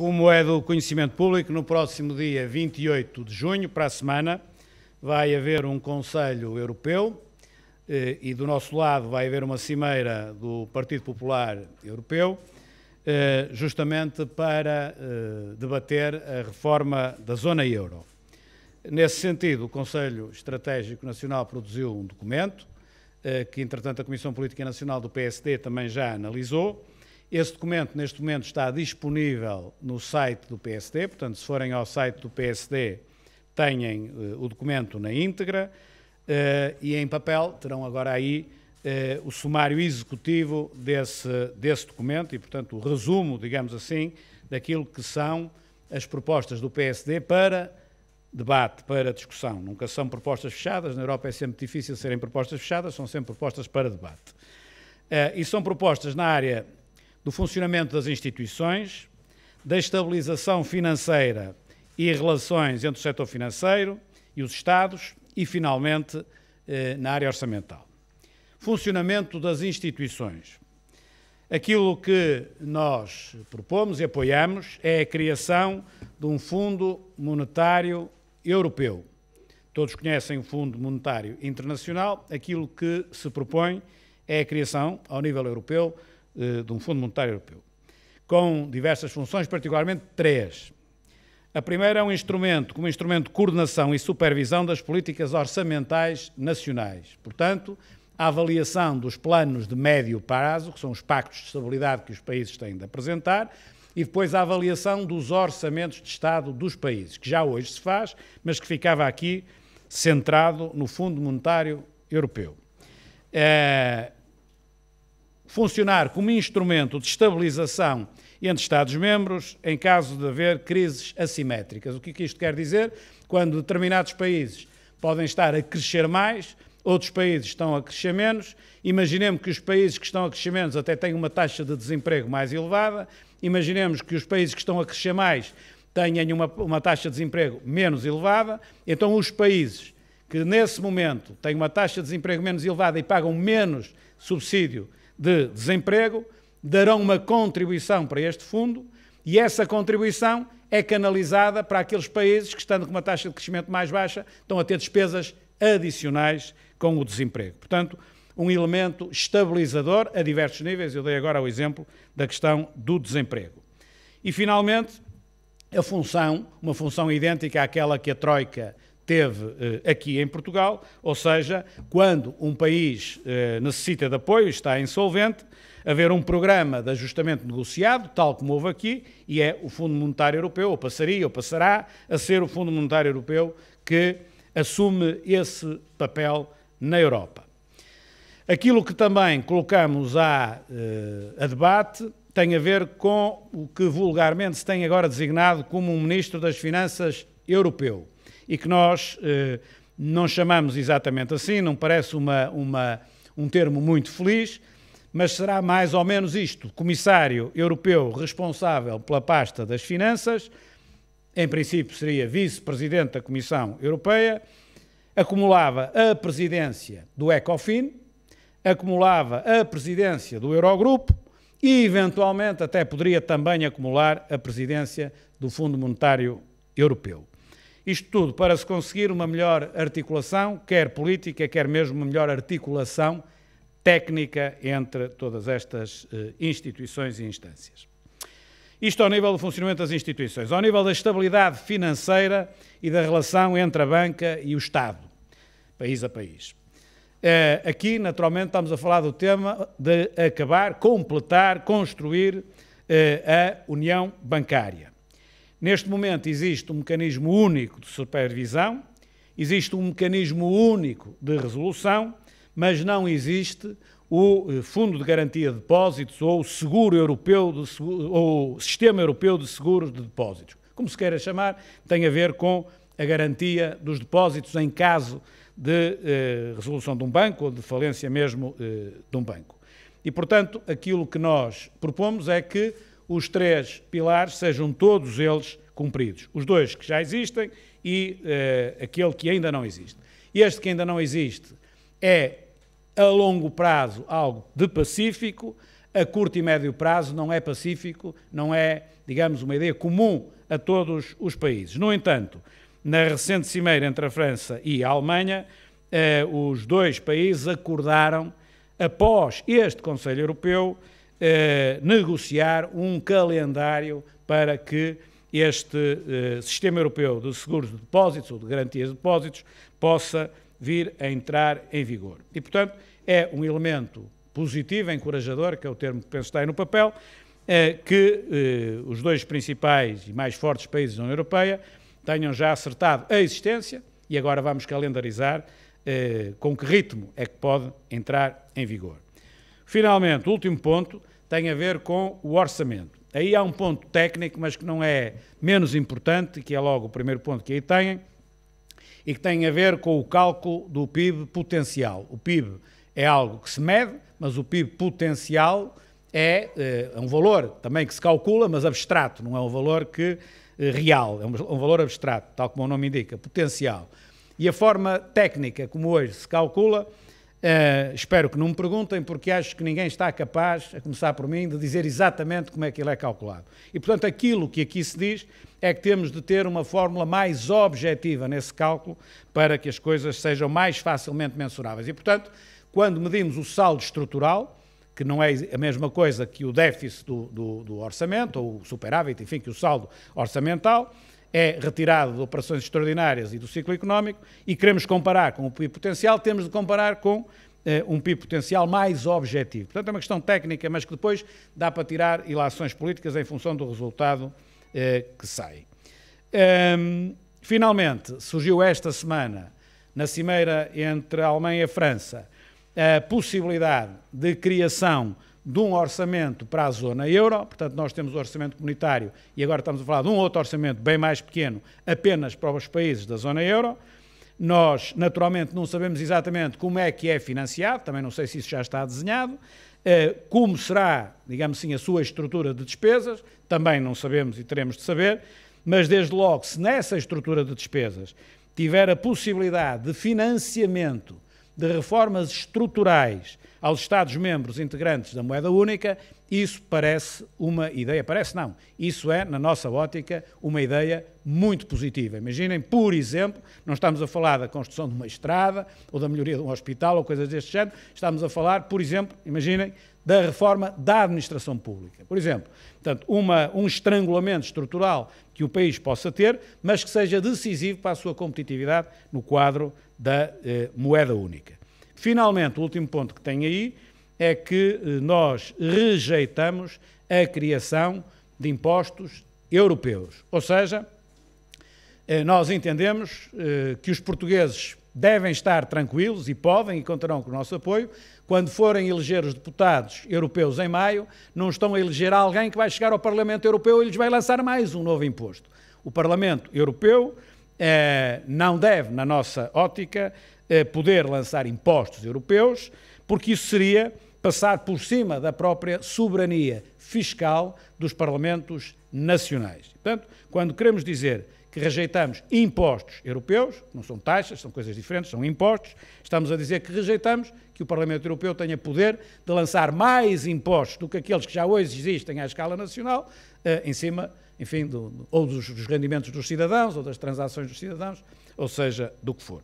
Como é do conhecimento público, no próximo dia 28 de junho, para a semana, vai haver um Conselho Europeu eh, e do nosso lado vai haver uma cimeira do Partido Popular Europeu, eh, justamente para eh, debater a reforma da zona euro. Nesse sentido, o Conselho Estratégico Nacional produziu um documento, que entretanto a Comissão Política Nacional do PSD também já analisou, esse documento, neste momento, está disponível no site do PSD, portanto, se forem ao site do PSD, tenham uh, eh, o documento na íntegra uh, e em papel terão agora aí uh, o sumário executivo desse, desse documento e, portanto, o resumo, digamos assim, daquilo que são as propostas do PSD para debate, para discussão. Nunca são propostas fechadas, na Europa é sempre difícil serem propostas fechadas, são sempre propostas para debate. e são propostas na área do funcionamento das instituições, da estabilização financeira e relações entre o setor financeiro e os Estados e, finalmente, eh, na área orçamental. Funcionamento das instituições. Aquilo que nós propomos e apoiamos é a criação de um Fundo Monetário Europeu. Todos conhecem o Fundo Monetário Internacional. Aquilo que se propõe é a criação, ao nível europeu, eh, de um Fundo Monetário Europeu, com diversas funções, particularmente três. A primeira é um instrumento, como instrumento de coordenação e supervisão das políticas orçamentais nacionais. Portanto, a avaliação dos planos de médio prazo, que são os pactos de estabilidade que os países têm de apresentar, e depois a avaliação dos orçamentos de Estado dos países, que já hoje se faz, mas que ficava aqui centrado no Fundo Monetário Europeu. É, funcionar como instrumento de estabilização entre Estados-membros em caso de haver crises assimétricas. O é que, isto quer dizer? Quando determinados países podem estar a crescer mais, outros países estão a crescer menos. Imaginemos que os países que estão a crescer menos até têm uma taxa de desemprego mais elevada. Imaginemos que os países que estão a crescer mais tenham uma, uma taxa de desemprego menos elevada. Então, os países que nesse momento têm uma taxa de desemprego menos elevada e pagam menos subsídio de desemprego, darão uma contribuição para este fundo e essa contribuição é canalizada para aqueles países que, estando com uma taxa de crescimento mais baixa, estão a ter despesas adicionais com o desemprego. Portanto, um elemento estabilizador a diversos níveis. Eu dei agora o exemplo da questão do desemprego. E, finalmente, a função, uma função idêntica àquela que a Troika teve eh, aqui em Portugal, ou seja, quando um país eh, necessita de apoio, está insolvente, haver um programa de ajustamento negociado, tal como houve aqui, e é o Fundo Monetário Europeu, ou passaria, ou passará a ser o Fundo Monetário Europeu que assume esse papel na Europa. Aquilo que também colocamos a, eh, a debate tem a ver com o que vulgarmente se tem agora designado como um Ministro das Finanças europeu e que nós eh, não chamamos exatamente assim, não parece uma, uma, um termo muito feliz, mas será mais ou menos isto: Comissário Europeu responsável pela pasta das finanças, em princípio seria vice-presidente da Comissão Europeia, acumulava a presidência do ECOFIN, acumulava a presidência do Eurogrupo e, eventualmente, até poderia também acumular a presidência do Fundo Monetário Europeu. Isto tudo para se conseguir uma melhor articulação, quer política, quer mesmo uma melhor articulação técnica entre todas estas eh, instituições e instâncias. Isto ao nível do funcionamento das instituições, ao nível da estabilidade financeira e da relação entre a banca e o Estado, país a país. Eh, aqui, naturalmente, estamos a falar do tema de acabar, completar, construir eh, a União Bancária. Neste momento existe um mecanismo único de supervisão, existe um mecanismo único de resolução, mas não existe o eh, Fundo de Garantia de Depósitos ou o Seguro Europeu de, ou o Sistema Europeu de Seguros de Depósitos. Como se queira chamar, tem a ver com a garantia dos depósitos em caso de eh, resolução de um banco ou de falência mesmo eh, de um banco. E, portanto, aquilo que nós propomos é que os três pilares sejam todos eles cumpridos. Os dois que já existem e uh, aquele que ainda não existe. Este que ainda não existe é, a longo prazo, algo de pacífico, a curto e médio prazo não é pacífico, não é, digamos, uma ideia comum a todos os países. No entanto, na recente cimeira entre a França e a Alemanha, eh, os dois países acordaram, após este Conselho Europeu, eh, negociar um calendário para que este eh, Sistema Europeu de Seguros de Depósitos ou de Garantias de Depósitos possa vir a entrar em vigor. E, portanto, é um elemento positivo, encorajador, que é o termo que penso está aí no papel, eh, que eh, os dois principais e mais fortes países da União Europeia tenham já acertado a existência e agora vamos calendarizar eh, com que ritmo é que pode entrar em vigor. Finalmente, último ponto, tem a ver com o orçamento. Aí há um ponto técnico, mas que não é menos importante, que é logo o primeiro ponto que aí têm, e que tem a ver com o cálculo do PIB potencial. O PIB é algo que se mede, mas o PIB potencial é, eh, é um valor também que se calcula, mas abstrato, não é um valor que eh, real, é, é um valor abstrato, tal como o nome indica, potencial. E a forma técnica como hoje se calcula Uh, espero que não me perguntem, porque acho que ninguém está capaz, a começar por mim, de dizer exatamente como é que ele é calculado. E, portanto, aquilo que aqui se diz é que temos de ter uma fórmula mais objetiva nesse cálculo para que as coisas sejam mais facilmente mensuráveis. E, portanto, quando medimos o saldo estrutural, que não é a mesma coisa que o déficit do, do, do orçamento, ou o superávit, enfim, que o saldo orçamental, é retirado de operações extraordinárias e do ciclo económico e queremos comparar com o PIB potencial, temos de comparar com eh, um PIB potencial mais objetivo. Portanto, é uma questão técnica, mas que depois dá para tirar ilações políticas em função do resultado eh, que sai. Um, ehm, finalmente, surgiu esta semana, na cimeira entre a Alemanha e a França, a possibilidade de criação de um orçamento para a zona euro, portanto, nós temos o orçamento comunitário e agora estamos a falar de um outro orçamento bem mais pequeno, apenas para os países da zona euro. Nós, naturalmente, não sabemos exatamente como é que é financiado, também não sei se isso já está desenhado, eh, como será, digamos assim, a sua estrutura de despesas, também não sabemos e teremos de saber, mas desde logo, se nessa estrutura de despesas tiver a possibilidade de financiamento de reformas estruturais aos Estados-membros integrantes da moeda única, isso parece uma ideia, parece não, isso é, na nossa ótica, uma ideia muito positiva. Imaginem, por exemplo, não estamos a falar da construção de uma estrada ou da melhoria de um hospital ou coisas deste género, estamos a falar, por exemplo, imaginem, da reforma da administração pública. Por exemplo, portanto, uma, um estrangulamento estrutural que o país possa ter, mas que seja decisivo para a sua competitividade no quadro da eh, moeda única. Finalmente, o último ponto que tem aí é que eh, nós rejeitamos a criação de impostos europeus. Ou seja, eh, nós entendemos eh, que os portugueses devem estar tranquilos e podem e contarão com o nosso apoio. Quando forem eleger os deputados europeus em maio, não estão a eleger alguém que vai chegar ao Parlamento Europeu e lhes vai lançar mais um novo imposto. O Parlamento Europeu não deve, na nossa ótica, eh, poder lançar impostos europeus, porque isso seria passar por cima da própria soberania fiscal dos parlamentos nacionais. Portanto, quando queremos dizer que rejeitamos impostos europeus, não são taxas, são coisas diferentes, são impostos, estamos a dizer que rejeitamos que o Parlamento Europeu tenha poder de lançar mais impostos do que aqueles que já hoje existem à escala nacional, eh, em cima, enfim, do, ou dos, dos rendimentos dos cidadãos, ou das transações dos cidadãos, ou seja, do que for.